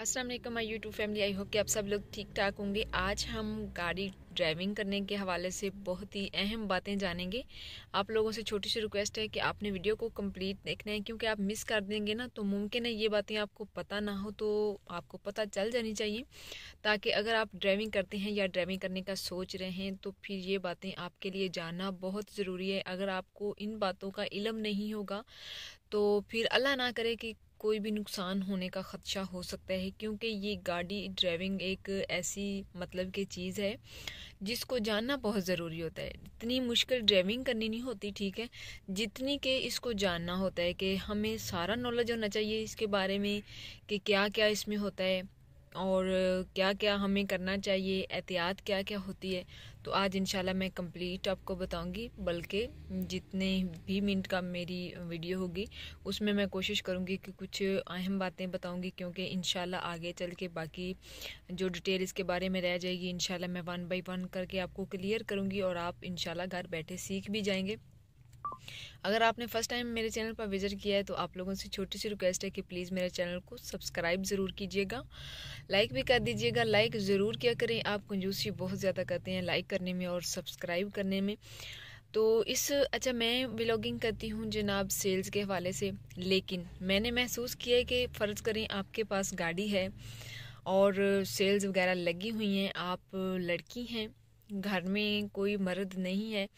Aslam my आई YouTube family I hope कि आप सब लोग ठीक ठाक होंगे आज हम गाड़ी ड्राइविंग करने के हवाले से बहुत ही अहम बातें जानेंगे आप लोगों से छोटी सी रिक्वेस्ट है कि आपने वीडियो को कंप्लीट देखना है क्योंकि आप मिस कर देंगे ना तो मुमकिन है ये बातें आपको पता ना हो तो आपको पता चल जानी चाहिए ताकि अगर आप ड्राइविंग करते हैं या ड्राइविंग करने का सोच रहे हैं तो फिर ये बातें आपके लिए जानना बहुत ज़रूरी है अगर आपको इन बातों का इलम नहीं होगा तो फिर अल्लाह ना करे कि कोई भी नुकसान होने का ख़दशा हो सकता है क्योंकि ये गाड़ी ड्राइविंग एक ऐसी मतलब की चीज़ है जिसको जानना बहुत ज़रूरी होता है इतनी मुश्किल ड्राइविंग करनी नहीं होती ठीक है जितनी के इसको जानना होता है कि हमें सारा नॉलेज होना चाहिए इसके बारे में कि क्या क्या इसमें होता है और क्या क्या हमें करना चाहिए एहतियात क्या क्या होती है तो आज इंशाल्लाह मैं कंप्लीट आपको बताऊंगी बल्कि जितने भी मिनट का मेरी वीडियो होगी उसमें मैं कोशिश करूंगी कि कुछ अहम बातें बताऊंगी क्योंकि इंशाल्लाह आगे चल के बाकी जो डिटेल इसके बारे में रह जाएगी इंशाल्लाह मैं वन बाई वन करके आपको क्लियर करूंगी और आप इंशाल्लाह घर बैठे सीख भी जाएंगे अगर आपने फर्स्ट टाइम मेरे चैनल पर विजिट किया है तो आप लोगों से छोटी सी रिक्वेस्ट है कि प्लीज़ मेरे चैनल को सब्सक्राइब ज़रूर कीजिएगा लाइक भी कर दीजिएगा लाइक ज़रूर किया करें आप कंजूसी बहुत ज़्यादा करते हैं लाइक करने में और सब्सक्राइब करने में तो इस अच्छा मैं ब्लॉगिंग करती हूँ जनाब सेल्स के हवाले से लेकिन मैंने महसूस किया है कि फ़र्ज़ करें आपके पास गाड़ी है और सेल्स वगैरह लगी हुई हैं आप लड़की हैं घर में कोई मर्द नहीं है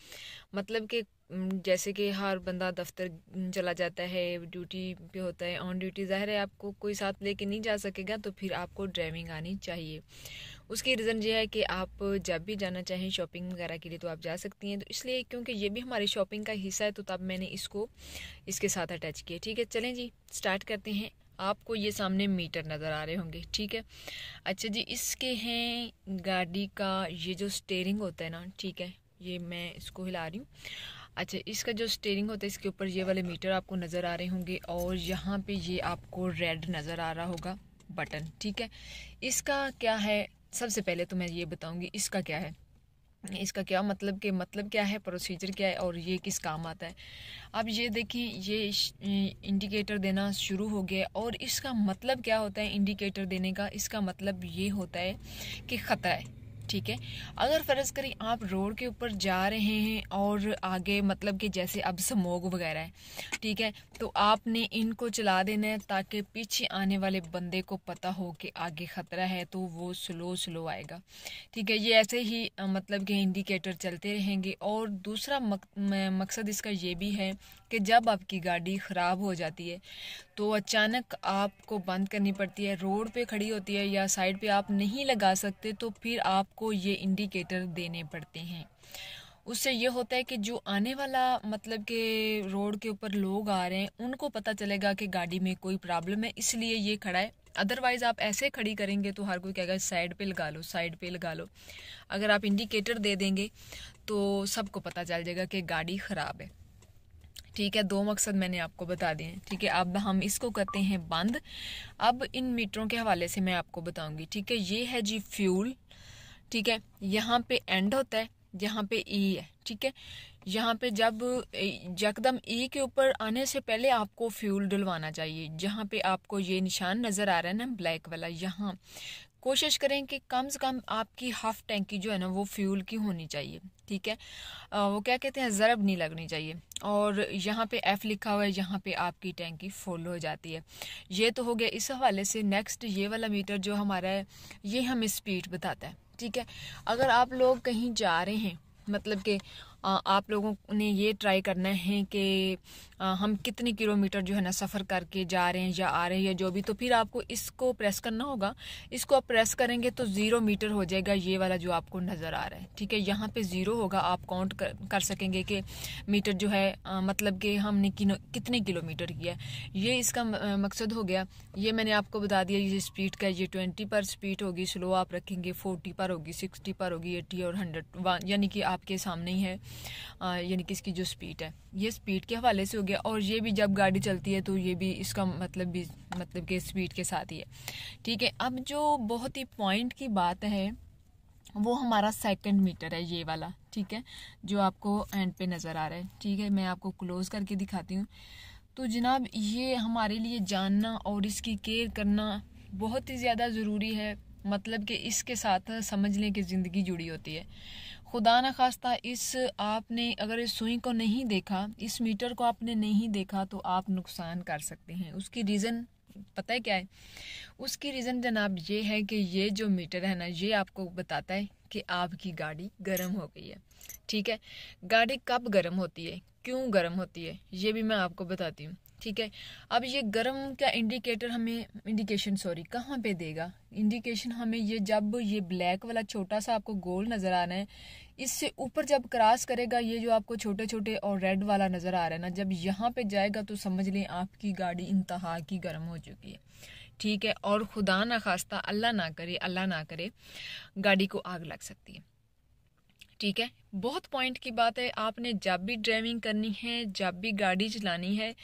मतलब कि जैसे कि हर बंदा दफ्तर चला जाता है ड्यूटी पे होता है ऑन ड्यूटी ज़ाहिर है आपको कोई साथ लेके नहीं जा सकेगा तो फिर आपको ड्राइविंग आनी चाहिए उसकी रीज़न ये है कि आप जब भी जाना चाहें शॉपिंग वगैरह के लिए तो आप जा सकती हैं तो इसलिए क्योंकि ये भी हमारी शॉपिंग का हिस्सा है तो तब मैंने इसको इसके साथ अटैच किया ठीक है चलें जी स्टार्ट करते हैं आपको ये सामने मीटर नज़र आ रहे होंगे ठीक है अच्छा जी इसके हैं गाड़ी का ये जो स्टेयरिंग होता है ना ठीक है ये मैं इसको हिला रही हूँ अच्छा इसका जो स्टेयरिंग होता है इसके ऊपर ये वाले मीटर आपको नज़र आ रहे होंगे और यहाँ पे ये आपको रेड नज़र आ रहा होगा बटन ठीक है इसका क्या है सबसे पहले तो मैं ये बताऊँगी इसका क्या है इसका क्या मतलब कि मतलब क्या है प्रोसीजर क्या है और ये किस काम आता है अब ये देखिए ये इंडिकेटर देना शुरू हो गया और इसका मतलब क्या होता है इंडिकेटर देने का इसका मतलब ये होता है कि ख़तरा है ठीक है अगर फ़र्ज़ करें आप रोड के ऊपर जा रहे हैं और आगे मतलब कि जैसे अब स्मोक वगैरह है ठीक है तो आपने इनको चला देना है ताकि पीछे आने वाले बंदे को पता हो कि आगे ख़तरा है तो वो स्लो स्लो आएगा ठीक है ये ऐसे ही मतलब कि इंडिकेटर चलते रहेंगे और दूसरा मक, मकसद इसका ये भी है कि जब आपकी गाड़ी ख़राब हो जाती है तो अचानक आपको बंद करनी पड़ती है रोड पे खड़ी होती है या साइड पे आप नहीं लगा सकते तो फिर आप आपको ये इंडिकेटर देने पड़ते हैं उससे ये होता है कि जो आने वाला मतलब के रोड के ऊपर लोग आ रहे हैं उनको पता चलेगा कि गाड़ी में कोई प्रॉब्लम है इसलिए ये खड़ा है अदरवाइज आप ऐसे खड़ी करेंगे तो हर कोई कहेगा साइड पे लगा लो साइड पे लगा लो अगर आप इंडिकेटर दे देंगे तो सबको पता चल जाएगा कि गाड़ी ख़राब है ठीक है दो मकसद मैंने आपको बता दिए हैं ठीक है अब हम इसको करते हैं बंद अब इन मीटरों के हवाले से मैं आपको बताऊंगी ठीक है ये है जी फ्यूल ठीक है यहाँ पे एंड होता है यहाँ पे ई e है ठीक है यहाँ पे जब यकदम ई e के ऊपर आने से पहले आपको फ्यूल डलवाना चाहिए जहाँ पे आपको ये निशान नज़र आ रहा है ना ब्लैक वाला यहाँ कोशिश करें कि कम से कम आपकी हाफ टैंकी जो है ना वो फ्यूल की होनी चाहिए ठीक है आ, वो क्या कहते हैं ज़रब नहीं लगनी चाहिए और यहाँ पे एफ़ लिखा हुआ है यहाँ पे आपकी टैंकी फुल हो जाती है ये तो हो गया इस हवाले से नेक्स्ट ये वाला मीटर जो हमारा है ये हमें स्पीड बताता है ठीक है अगर आप लोग कहीं जा रहे हैं मतलब कि आप लोगों ने ये ट्राई करना है कि हम कितने किलोमीटर जो है ना सफ़र करके जा रहे हैं या आ रहे हैं या जो भी तो फिर आपको इसको प्रेस करना होगा इसको आप प्रेस करेंगे तो ज़ीरो मीटर हो जाएगा ये वाला जो आपको नज़र आ रहा है ठीक है यहाँ पे ज़ीरो होगा आप काउंट कर, कर सकेंगे कि मीटर जो है आ, मतलब कि हमने किनो कितने किलोमीटर किया है ये इसका मकसद हो गया ये मैंने आपको बता दिया ये स्पीड का ये ट्वेंटी पर स्पीड होगी स्लो आप रखेंगे फोर्टी पर होगी सिक्सटी पर होगी एट्टी और हंड्रेड यानी कि आपके सामने ही है यानी कि इसकी जो स्पीड है ये स्पीड के हवाले से होगी गया और ये भी जब गाड़ी चलती है तो ये भी इसका मतलब भी मतलब के स्पीड के साथ ही है ठीक है अब जो बहुत ही पॉइंट की बात है वो हमारा सेकंड मीटर है ये वाला ठीक है जो आपको एंड पे नज़र आ रहा है ठीक है मैं आपको क्लोज़ करके दिखाती हूँ तो जनाब ये हमारे लिए जानना और इसकी केयर करना बहुत ही ज़्यादा ज़रूरी है मतलब कि इसके साथ समझ लें कि ज़िंदगी जुड़ी होती है खुदा न खास्ता इस आपने अगर इस सुई को नहीं देखा इस मीटर को आपने नहीं देखा तो आप नुकसान कर सकते हैं उसकी रीज़न पता है क्या है उसकी रीज़न जनाब ये है कि ये जो मीटर है ना ये आपको बताता है कि आपकी गाड़ी गर्म हो गई है ठीक है गाड़ी कब गर्म होती है क्यों गर्म होती है ये भी मैं आपको बताती हूँ ठीक है अब ये गर्म का इंडिकेटर हमें इंडिकेशन सॉरी कहाँ पे देगा इंडिकेशन हमें ये जब ये ब्लैक वाला छोटा सा आपको गोल नज़र आ रहा है इससे ऊपर जब क्रॉस करेगा ये जो आपको छोटे छोटे और रेड वाला नज़र आ रहा है ना जब यहाँ पे जाएगा तो समझ लें आपकी गाड़ी इंतहा की गर्म हो चुकी है ठीक है और खुदा ना खास्ता अल्लाह ना करे अल्लाह ना करे गाड़ी को आग लग सकती है ठीक है बहुत पॉइंट की बात है आपने जब भी ड्राइविंग करनी है जब भी गाड़ी चलानी है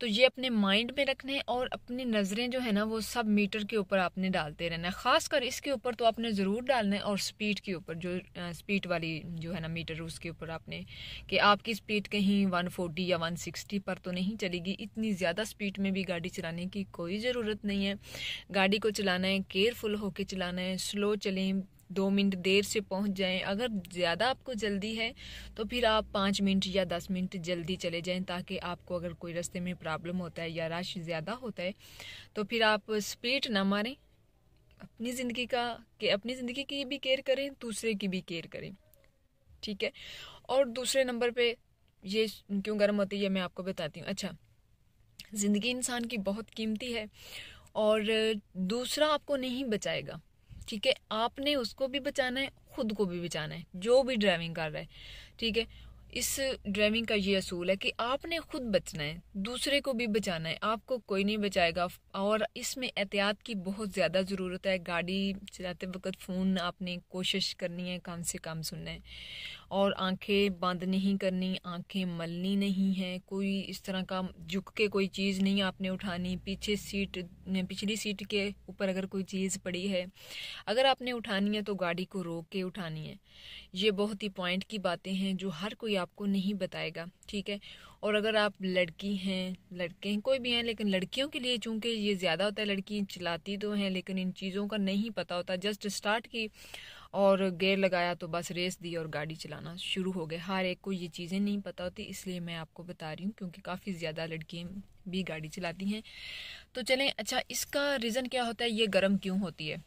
तो ये अपने माइंड में रखने और अपनी नज़रें जो है ना वो सब मीटर के ऊपर आपने डालते रहना है ख़ासकर इसके ऊपर तो आपने ज़रूर डालना है और स्पीड के ऊपर जो स्पीड वाली जो है ना मीटर उसके ऊपर आपने कि आपकी स्पीड कहीं 140 या 160 पर तो नहीं चलेगी इतनी ज़्यादा स्पीड में भी गाड़ी चलाने की कोई ज़रूरत नहीं है गाड़ी को चलाना है केयरफुल होकर चलाना है स्लो चलें दो मिनट देर से पहुंच जाएं अगर ज़्यादा आपको जल्दी है तो फिर आप पाँच मिनट या दस मिनट जल्दी चले जाएं ताकि आपको अगर कोई रास्ते में प्रॉब्लम होता है या रश ज़्यादा होता है तो फिर आप स्पीड ना मारें अपनी ज़िंदगी का के अपनी ज़िंदगी की भी केयर करें दूसरे की भी केयर करें ठीक है और दूसरे नंबर पर ये क्यों गर्म होती है मैं आपको बताती हूँ अच्छा ज़िंदगी इंसान की बहुत कीमती है और दूसरा आपको नहीं बचाएगा ठीक है आपने उसको भी बचाना है खुद को भी बचाना है जो भी ड्राइविंग कर रहा है ठीक है इस ड्राइविंग का ये असूल है कि आपने खुद बचना है दूसरे को भी बचाना है आपको कोई नहीं बचाएगा और इसमें एहतियात की बहुत ज़्यादा ज़रूरत है गाड़ी चलाते वक्त फ़ोन आपने कोशिश करनी है कम से कम सुनना है और आंखें बंद नहीं करनी आंखें मलनी नहीं है कोई इस तरह का झुक के कोई चीज़ नहीं आपने उठानी पीछे सीट पिछली सीट के ऊपर अगर कोई चीज़ पड़ी है अगर आपने उठानी है तो गाड़ी को रोक के उठानी है ये बहुत ही पॉइंट की बातें हैं जो हर कोई आपको नहीं बताएगा ठीक है और अगर आप लड़की हैं लड़के हैं कोई भी हैं लेकिन लड़कियों के लिए चूंकि ये ज़्यादा होता है लड़की चलाती तो हैं लेकिन इन चीज़ों का नहीं पता होता जस्ट स्टार्ट की और गेयर लगाया तो बस रेस दी और गाड़ी चलाना शुरू हो गए हर एक को ये चीज़ें नहीं पता होती इसलिए मैं आपको बता रही हूँ क्योंकि काफ़ी ज़्यादा लड़कियाँ भी गाड़ी चलाती हैं तो चलें अच्छा इसका रीज़न क्या होता है ये गर्म क्यों होती है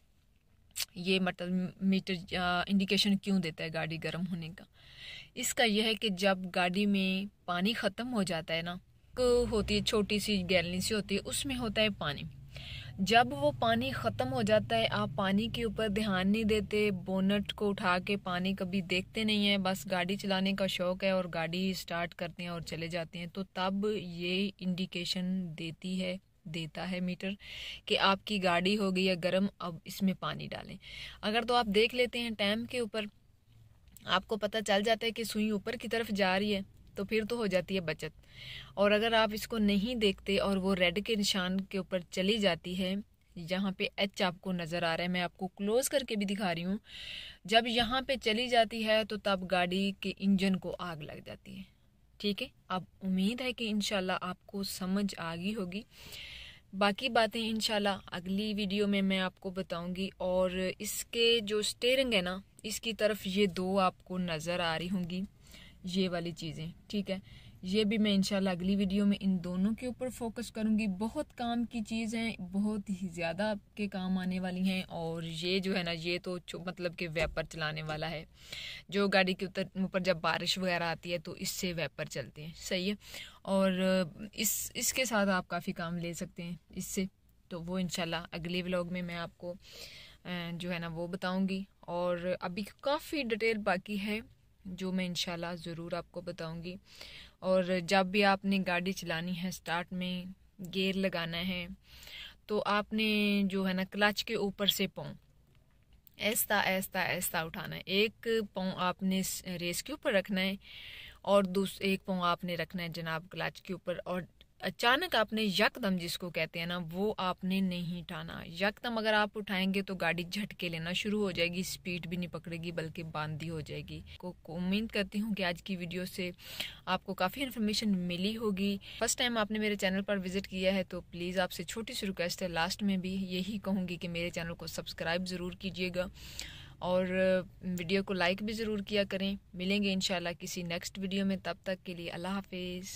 ये मतलब मीटर इंडिकेशन क्यों देता है गाड़ी गर्म होने का इसका यह है कि जब गाड़ी में पानी ख़त्म हो जाता है ना होती है छोटी सी गैलनी सी होती है उसमें होता है पानी जब वो पानी ख़त्म हो जाता है आप पानी के ऊपर ध्यान नहीं देते बोनट को उठा के पानी कभी देखते नहीं हैं बस गाड़ी चलाने का शौक़ है और गाड़ी स्टार्ट करते हैं और चले जाते हैं तो तब ये इंडिकेशन देती है देता है मीटर कि आपकी गाड़ी हो गई है गर्म अब इसमें पानी डालें अगर तो आप देख लेते हैं टैम के ऊपर आपको पता चल जाता है कि सुई ऊपर की तरफ जा रही है तो फिर तो हो जाती है बचत और अगर आप इसको नहीं देखते और वो रेड के निशान के ऊपर चली जाती है यहाँ पे एच आपको नज़र आ रहा है मैं आपको क्लोज़ करके भी दिखा रही हूँ जब यहाँ पे चली जाती है तो तब गाड़ी के इंजन को आग लग जाती है ठीक है अब उम्मीद है कि इन आपको समझ आ गई होगी बाकी बातें इन अगली वीडियो में मैं आपको बताऊंगी और इसके जो स्टेयरिंग है ना इसकी तरफ ये दो आपको नज़र आ रही होंगी ये वाली चीज़ें ठीक है ये भी मैं इंशाल्लाह अगली वीडियो में इन दोनों के ऊपर फोकस करूँगी बहुत काम की चीज़ हैं बहुत ही ज़्यादा आपके काम आने वाली हैं और ये जो है ना ये तो मतलब कि वेपर चलाने वाला है जो गाड़ी के ऊपर ऊपर जब बारिश वगैरह आती है तो इससे वेपर चलते हैं सही है और इस इसके साथ आप काफ़ी काम ले सकते हैं इससे तो वो इनशाला अगले व्लॉग में मैं आपको जो है ना वो बताऊँगी और अभी काफ़ी डिटेल बाकी है जो मैं इनशाला ज़रूर आपको बताऊंगी और जब भी आपने गाड़ी चलानी है स्टार्ट में गेयर लगाना है तो आपने जो है ना क्लच के ऊपर से पाँव ऐसा ऐसा ऐसा उठाना है एक पाँव आपने रेस के ऊपर रखना है और दूस एक पाँव आपने रखना है जनाब क्लच के ऊपर और अचानक आपने यकदम जिसको कहते हैं ना वो आपने नहीं उठाना यकदम अगर आप उठाएंगे तो गाड़ी झटके लेना शुरू हो जाएगी स्पीड भी नहीं पकड़ेगी बल्कि बांधी हो जाएगी को उम्मीद करती हूँ कि आज की वीडियो से आपको काफ़ी इन्फॉर्मेशन मिली होगी फर्स्ट टाइम आपने मेरे चैनल पर विजिट किया है तो प्लीज़ आपसे छोटी सी रिक्वेस्ट है लास्ट में भी यही कहूँगी कि मेरे चैनल को सब्सक्राइब ज़रूर कीजिएगा और वीडियो को लाइक भी ज़रूर किया करें मिलेंगे इन किसी नेक्स्ट वीडियो में तब तक के लिए अल्लाह हाफिज़